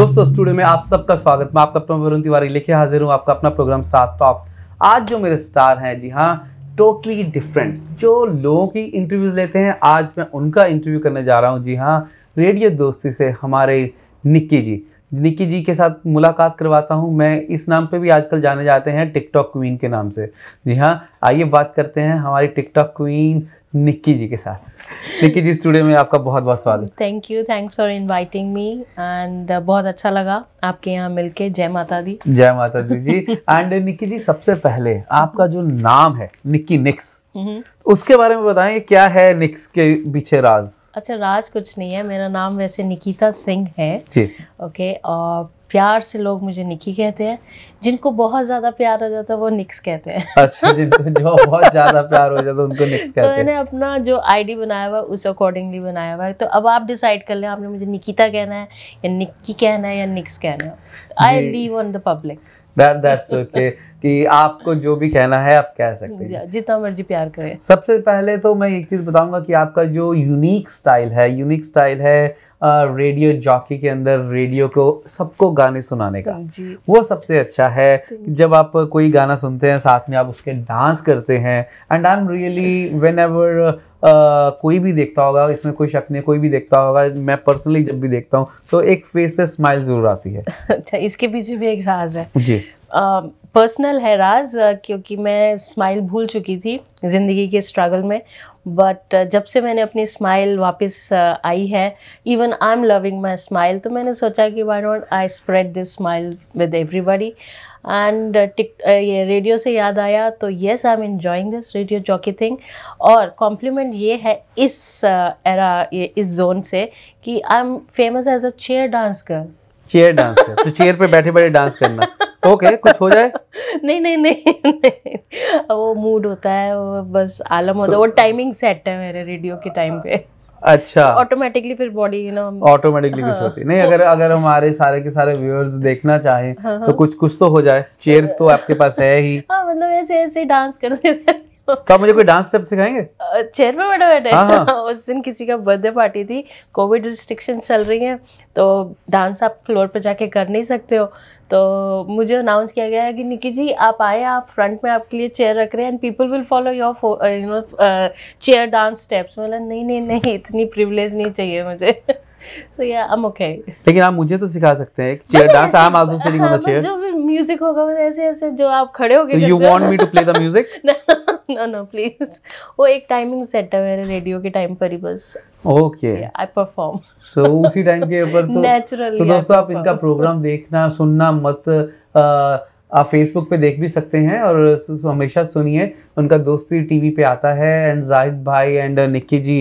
दोस्तों स्टूडियो में आप सबका स्वागत मैं आपका अपना वरुण तिवारी लेके हाजिर हूँ आपका अपना प्रोग्राम सात टॉप आज जो मेरे स्टार हैं जी हाँ टोटली डिफरेंट जो लोगों की इंटरव्यूज लेते हैं आज मैं उनका इंटरव्यू करने जा रहा हूँ जी हाँ रेडियो दोस्ती से हमारे निक्की जी निक्की जी के साथ मुलाकात करवाता हूँ मैं इस नाम पर भी आजकल जाने जाते हैं टिकटॉक क्वीन के नाम से जी हाँ आइए बात करते हैं हमारी टिकटॉक क्वीन निक्की जी के साथ निक्की जी स्टूडियो में आपका बहुत बहुत स्वागत thank you thanks for inviting me and बहुत अच्छा लगा आपके यहाँ मिलके जय माता दी जय माता दी जी एंड निक्की जी सबसे पहले आपका जो नाम है निक्की निक्स हम्म। उसके बारे में बताएं क्या है निक्स के पीछे राज अच्छा राज कुछ नहीं है मेरा नाम वैसे निकिता सिंह है जी ओके और प्यार से लोग मुझे निकी कहते हैं जिनको बहुत ज्यादा प्यार हो जाता है वो निक्स कहते हैं अच्छा जिनको बहुत ज्यादा प्यार हो जाता है उनको निक्स तो कहते हैं तो मैंने अपना जो आईडी बनाया हुआ उस अकॉर्डिंगली बनाया हुआ है तो अब आप डिसाइड कर लें आपने मुझे निकिता कहना है या निक्की कहना है या निक्स कहना है I leave on the public that that's okay कि आपको जो भी कहना है आप कह सकते हैं जितना मर्जी प्यार करें सबसे पहले तो मैं एक चीज़ बताऊंगा कि आपका जो यूनिक स्टाइल है यूनिक स्टाइल है रेडियो जॉकी के अंदर रेडियो को सबको गाने सुनाने का वो सबसे अच्छा है जब आप कोई गाना सुनते हैं साथ में आप उसके डांस करते हैं and I am really whenever कोई भी देखता होगा इसमें कोई शक नहीं कोई भी देखता होगा मैं पर्सनली जब भी देखता हूँ तो एक फेस पे स्माइल जरूर आती है अच्छा इसके पीछे भी एक राज है जी पर्सनल है राज क्योंकि मैं स्माइल भूल चुकी थी ज़िंदगी के स्ट्रगल में बट जब से मैंने अपनी स्माइल वापस आई है even I am loving my smile तो मैंने सोचा कि वाई डॉट I spread this smile with everybody and tick ये रेडियो से याद आया तो yes I am enjoying this radio jockey thing और कॉम्प्लीमेंट ये है इस एरा ये इस जोन से कि I am famous as a chair dance girl chair dance तो चेयर पे बैठे बैठे डांस करना ओके okay, कुछ हो जाए नहीं नहीं नहीं नहीं वो मूड होता है वो बस आलम होता है तो वो टाइमिंग सेट है मेरे रेडियो के टाइम पे अच्छा ऑटोमेटिकली फिर बॉडी यू नो ऑटोमेटिकली कुछ होती नहीं अगर अगर हमारे सारे के सारे व्यूअर्स देखना चाहें हाँ, हाँ। तो कुछ कुछ तो हो जाए चेयर तो आपके पास है ही हाँ मतलब ऐसे ऐसे डांस करने तो मुझे कोई डांस स्टेप सिखाएंगे चेयर पे बैठे बैठे उस दिन किसी का बर्थडे पार्टी थी कोविड रिस्ट्रिक्शन चल रही है तो डांस आप फ्लोर पर जाके कर नहीं सकते हो तो मुझे अनाउंस किया गया है कि निकी जी आप आए आप फ्रंट में आपके लिए चेयर रख रहे हैं and people will follow your you know chair dance steps मतलब नहीं नहीं नहीं इतनी प्रिवलेज नहीं चाहिए मुझे सो या आई एम ओके लेकिन आप मुझे तो सिखा सकते हैं चेयर डांस आम आदमी से नहीं होना चाहिए जो भी म्यूजिक होगा बस ऐसे ऐसे जो आप खड़े हो गए you want me to play the music no no please वो एक टाइमिंग सेट है मेरे रेडियो के टाइम पर ही बस ओके आई परफॉर्म तो उसी टाइम के ऊपर तो नेचुरली तो दोस्तों आप इनका प्रोग्राम देखना सुनना मत आप फेसबुक पे देख भी सकते हैं और हमेशा सुनिए उनका दोस्ती टीवी पे आता है एंड जाहिद भाई एंड निक्की जी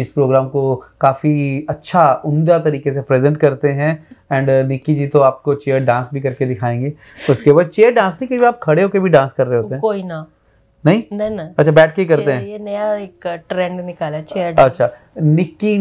इस प्रोग्राम को काफ़ी अच्छा उमदा तरीके से प्रेजेंट करते हैं एंड निक्की uh, जी तो आपको चेयर डांस भी करके दिखाएंगे तो उसके बाद चेयर डांस नहीं कभी आप खड़े होकर भी डांस कर रहे होते हैं कोई ना नहीं नहीं ना अच्छा बैठ के करते हैं ये नया एक ट्रेंड निकाला चेयर अच्छा निक्की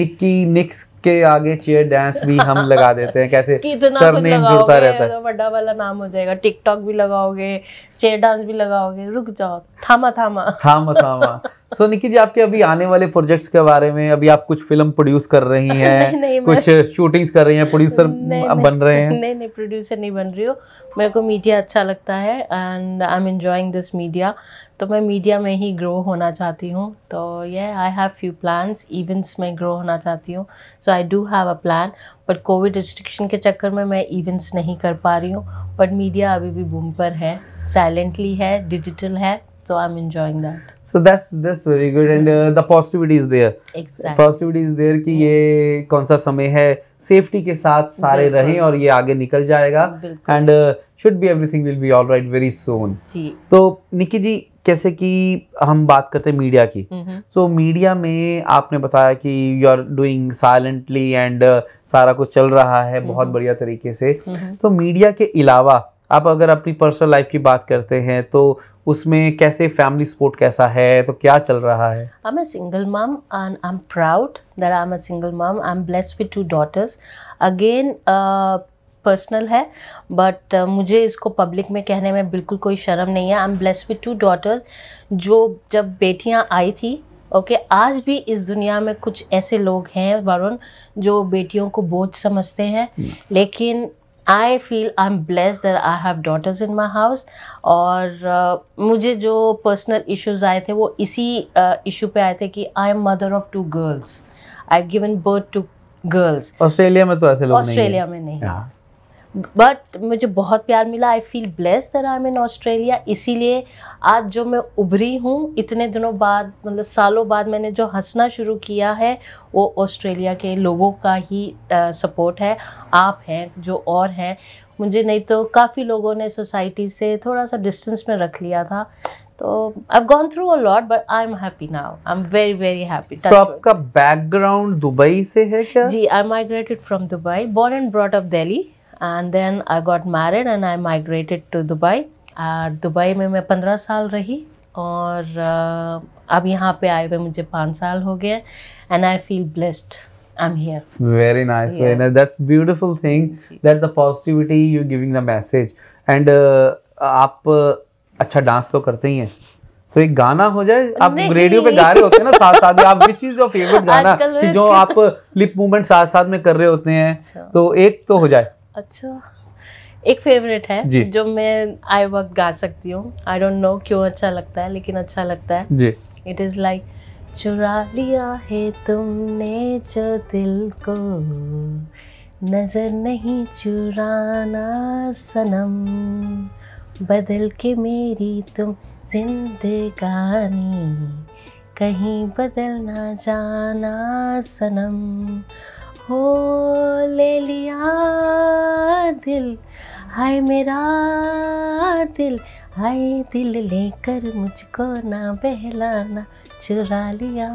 निक्की निक्स के आगे चेयर डांस भी हम लगा देते हैं कैसे सर नेम जुड़ता रहता है बड़ा वाला नाम हो जाएगा टिकटॉक भी लगाओगे चेयर डांस भी लगाओगे रुक जाओ थामा थामा थामा थामा सो निकी जी आपके अभी आने वाले प्रोजेक्ट्स के बारे में अभी आप कुछ फिल्म प्रोड्यूस कर रही हैं कुछ शूटिंग्स कर रही हैं प्रोड्यूसर बन रहे हैं नहीं नहीं प्रोड्यूसर नहीं बन रही हो मेरे को मीडिया अच्छा लगता है and I am enjoying this media तो मैं मीडिया में ही ग्रो होना चाहती हूँ तो ये I have few plans events में ग्रो होना चाहती हूँ so I do have a plan but Covid restriction के चक्कर में मैं इवेंट्स नहीं कर पा रही हूँ बट मीडिया अभी भी बूम पर है साइलेंटली है डिजिटल है So I'm enjoying that. So that's that's very good and uh, the positivity is there. Exactly. Positivity is there ki ye कि ये कौन सा समय है सेफ्टी के साथ सारे रहें और ये आगे and uh, should be everything will be all right very soon ji to nikki ji कैसे कि हम बात करते हैं मीडिया की सो so, मीडिया में आपने बताया कि you are doing silently and सारा कुछ चल रहा है बहुत बढ़िया तरीके से तो मीडिया के अलावा आप अगर अपनी पर्सनल लाइफ की बात करते हैं तो उसमें कैसे फैमिली सपोर्ट कैसा है तो क्या चल रहा है I am a single mom and I am proud that I am a single mom I am blessed with two daughters again personal है बट uh, मुझे इसको पब्लिक में कहने में बिल्कुल कोई शर्म नहीं है I am blessed with two daughters जो जब बेटियां आई थी ओके okay, आज भी इस दुनिया में कुछ ऐसे लोग हैं वरुण जो बेटियों को बोझ समझते हैं hmm. लेकिन I feel I am bless that I have daughters in my house और uh, मुझे जो पर्सनल इश्यूज आए थे वो इसी इशू uh, पे आए थे कि I am mother of two girls I given birth to girls Australia में तो ऐसे लोग ऑस्ट्रेलिया में नहीं हाँ। बट मुझे बहुत प्यार मिला I feel bless there I in Australia इसीलिए आज जो मैं उभरी हूँ इतने दिनों बाद मतलब सालों बाद मैंने जो हंसना शुरू किया है वो ऑस्ट्रेलिया के लोगों का ही सपोर्ट है आप हैं जो और हैं मुझे नहीं तो काफ़ी लोगों ने सोसाइटी से थोड़ा सा डिस्टेंस में रख लिया था तो I gone through a lot but I am happy now I am very very happy तो आपका बैकग्राउंड दुबई से है क्या जी I migrated from Dubai born and brought up Delhi and then I got married and I migrated to Dubai और Dubai में मैं पंद्रह साल रही और uh, अब यहाँ पे आए हुए मुझे पाँच साल हो गए and I feel blessed I'm here. Very nice, yeah. very nice. That's beautiful thing. the positivity giving the message. And uh, आप uh, अच्छा डांस तो करते ही हैं तो एक गाना हो जाए आप रेडियो पे गा रहे होते हैं ना साथ साथ में आप फेवरेट गाना कि जो आप लिप मूवमेंट साथ साथ में कर रहे होते हैं अच्छा। तो एक तो हो जाए अच्छा एक फेवरेट है जो मैं आई वक्त गा सकती हूँ आई डोंट नो क्यों अच्छा लगता है लेकिन अच्छा लगता है जी इट इज़ लाइक चुरा लिया है तुमने जो दिल को नजर नहीं चुराना सनम बदल के मेरी तुम जिंदगानी कहीं बदल ना जाना सनम हो ले लिया दिल हाय मेरा दिल हाय दिल लेकर मुझको ना बहलाना चुरा लिया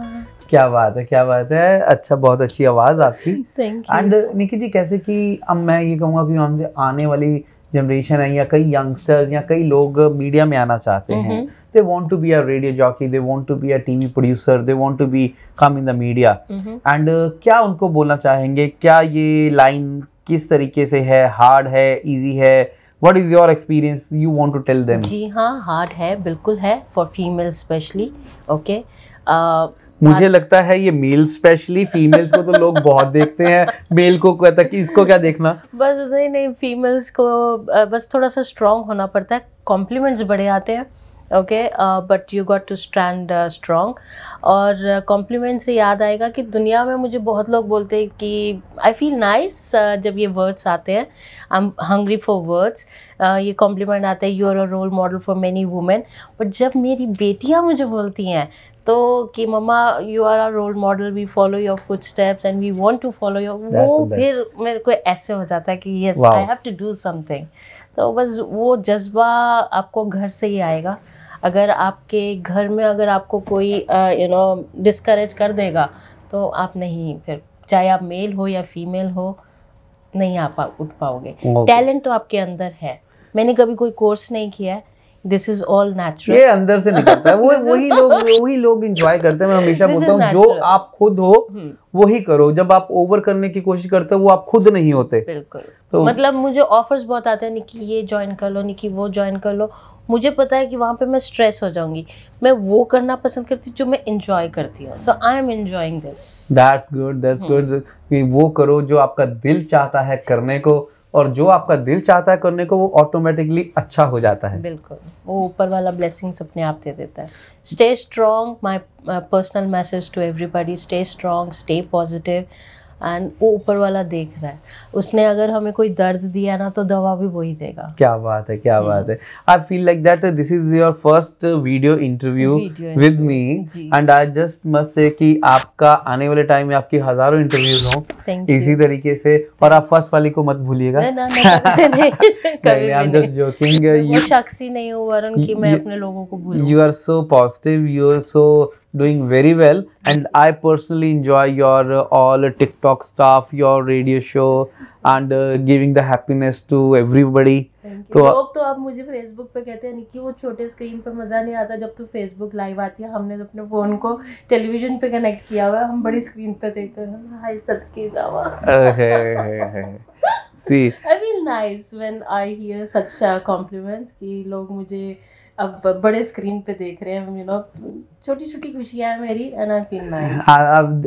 क्या बात है क्या बात है अच्छा बहुत अच्छी आवाज़ आपकी thank you and Nikki ji कैसे कि अब मैं ये कहूँगा कि हमसे आने वाली जनरेशन है या कई यंगस्टर्स या कई लोग मीडिया में आना चाहते हैं mm-hmm. they want to be a radio jockey they want to be a tv producer they want to be come in the media mm-hmm. and uh, kya unko bolna chahenge kya ye line kis tarike se hai hard hai easy hai what is your experience you want to tell them ji ha hard hai bilkul hai for female specially okay uh, मुझे लगता है ये mail specially females को तो लोग बहुत देखते हैं मेल को कहता कि इसको क्या देखना बस नहीं नहीं फीमेल्स को बस थोड़ा सा स्ट्रांग होना पड़ता है कॉम्प्लीमेंट्स बड़े आते हैं okay but you got to stand strong और कॉम्प्लीमेंट uh, से याद आएगा कि दुनिया में मुझे बहुत लोग बोलते हैं कि आई फील नाइस जब ये वर्ड्स आते हैं I am hungry for words ये कॉम्प्लीमेंट आते हैं you are a role model for many women but जब मेरी बेटियाँ मुझे बोलती हैं तो कि mumma you are are role model we follow your footsteps and we want to follow your वो फिर मेरे को ऐसे हो जाता है कि yes I have to do something तो बस वो जज्बा आपको घर से ही आएगा अगर आपके घर में अगर आपको कोई यू नो डिस्करेज कर देगा तो आप नहीं फिर चाहे आप मेल हो या फीमेल हो नहीं आप उठ पाओगे टैलेंट तो आपके अंदर है मैंने कभी कोई कोर्स नहीं किया है दिस इज ऑल नेचुरल ये अंदर से निकलता है वो वही लोग वही लोग इंजॉय करते हैं मैं हमेशा बोलता हूँ जो आप खुद हो हम्म। वही करो जब आप ओवर करने की कोशिश करते हो वो आप खुद नहीं होते बिल्कुल तो मतलब मुझे ऑफर्स बहुत आते हैं निकी ये ज्वाइन कर लो निकी वो ज्वाइन कर लो मुझे पता है कि वहाँ पे मैं स्ट्रेस हो जाऊंगी मैं वो करना पसंद करती हूँ जो मैं इंजॉय करती हूँ so I am enjoying this that's good that's good वो करो जो आपका दिल चाहता है करने को और जो आपका दिल चाहता है करने को वो ऑटोमेटिकली अच्छा हो जाता है बिल्कुल वो ऊपर वाला ब्लेसिंग्स अपने आप दे देता है stay strong my personal message to everybody stay strong stay positive and वो ऊपर वाला देख रहा है उसने अगर हमें कोई दर्द दिया ना तो दवा भी वही देगा क्या बात है क्या बात है I feel like that this is your first video interview with me and I just must say कि आपका आने वाले टाइम में आपकी हजारों इंटरव्यूज हो इसी तरीके से और आप फर्स्ट वाली को मत भूलिएगा शख्सी नहीं हूँ वरुण कि मैं अपने लोगों को you are so positive you are so TikTok stuff, your radio show, and uh, giving the happiness to everybody. तो लोग तो अब मुझे फेसबुक पे कहते हैं कि वो छोटे स्क्रीन पे मज़ा नहीं आता जब तू तो फेसबुक लाइव आती है हमने तो अपने फ़ोन को टेलीविजन पे कनेक्ट किया हुआ है हम बड़ी स्क्रीन पे देखते हैं हाय सदके जावा सी I feel nice when I hear such compliments कि लोग मुझे अब बड़े स्क्रीन पे देख रहे हैं यू नो छोटी छोटी खुशियां हैं मेरी and I feel nice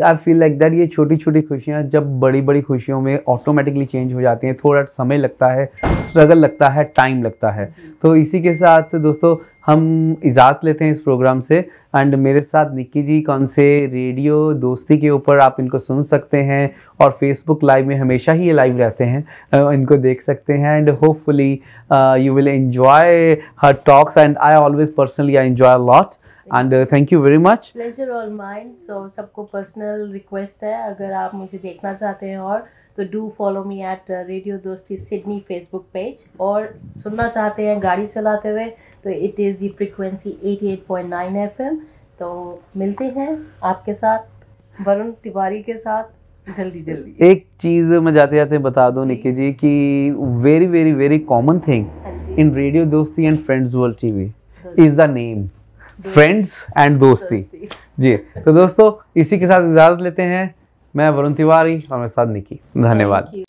I feel like that ये छोटी छोटी खुशियां जब बड़ी बड़ी खुशियों में ऑटोमेटिकली चेंज हो जाती हैं थोड़ा समय लगता है स्ट्रगल लगता है टाइम लगता है तो इसी के साथ दोस्तों हम इजाज़त लेते हैं इस प्रोग्राम से एंड मेरे साथ निक्की जी कौन से रेडियो दोस्ती के ऊपर आप इनको सुन सकते हैं और फेसबुक लाइव में हमेशा ही ये लाइव रहते हैं इनको देख सकते हैं and hopefully you will enjoy her talks and I always personally I enjoy lot and thank you very much pleasure all mind so सबको पर्सनल रिक्वेस्ट है अगर आप मुझे देखना चाहते हैं और तो do follow me at radio Dosti Sydney Facebook page और सुनना चाहते हैं गाड़ी चलाते हुए तो it is the frequency 88.9 FM तो मिलते हैं आपके साथ वरुण तिवारी के साथ जल्दी जल्दी एक चीज़ मैं जाते जाते बता दूँ निकी जी कि very very very common thing in radio Dosti and friends world TV is the name friends and Dosti ji तो दोस्तों इसी के साथ इजाज़त लेते हैं मैं वरुण तिवारी और मेरे साथ निकी धन्यवाद